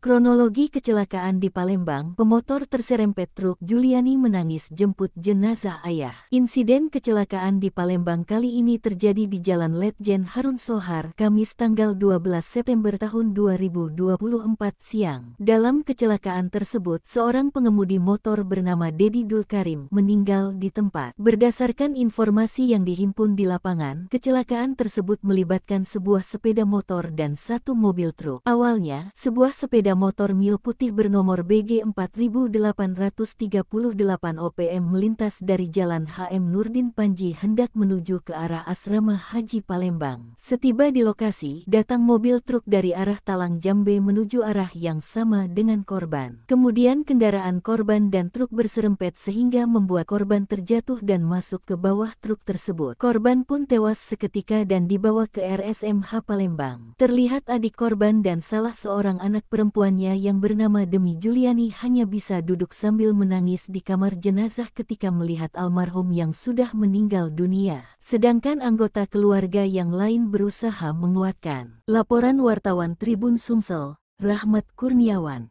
Kronologi kecelakaan di Palembang, pemotor terserempet truk Juliani menangis jemput jenazah ayah. Insiden kecelakaan di Palembang kali ini terjadi di Jalan Letjen Harun Sohar, Kamis tanggal 12 September tahun 2024 siang. Dalam kecelakaan tersebut, seorang pengemudi motor bernama Dedi Dulkarim meninggal di tempat. Berdasarkan informasi yang dihimpun di lapangan, kecelakaan tersebut melibatkan sebuah sepeda motor dan satu mobil truk. Awalnya, sebuah sepeda sepeda motor Mio putih bernomor BG 4838 OPM melintas dari Jalan HM Nurdin Panji hendak menuju ke arah Asrama Haji Palembang. Setiba di lokasi, datang mobil truk dari arah Talang Jambe menuju arah yang sama dengan korban. Kemudian kendaraan korban dan truk berserempet sehingga membuat korban terjatuh dan masuk ke bawah truk tersebut. Korban pun tewas seketika dan dibawa ke RSMH Palembang. Terlihat adik korban dan salah seorang anak perempuan perempuannya yang bernama Demi Juliani hanya bisa duduk sambil menangis di kamar jenazah ketika melihat almarhum yang sudah meninggal dunia. Sedangkan anggota keluarga yang lain berusaha menguatkan. Laporan wartawan Tribun Sumsel, Rahmat Kurniawan.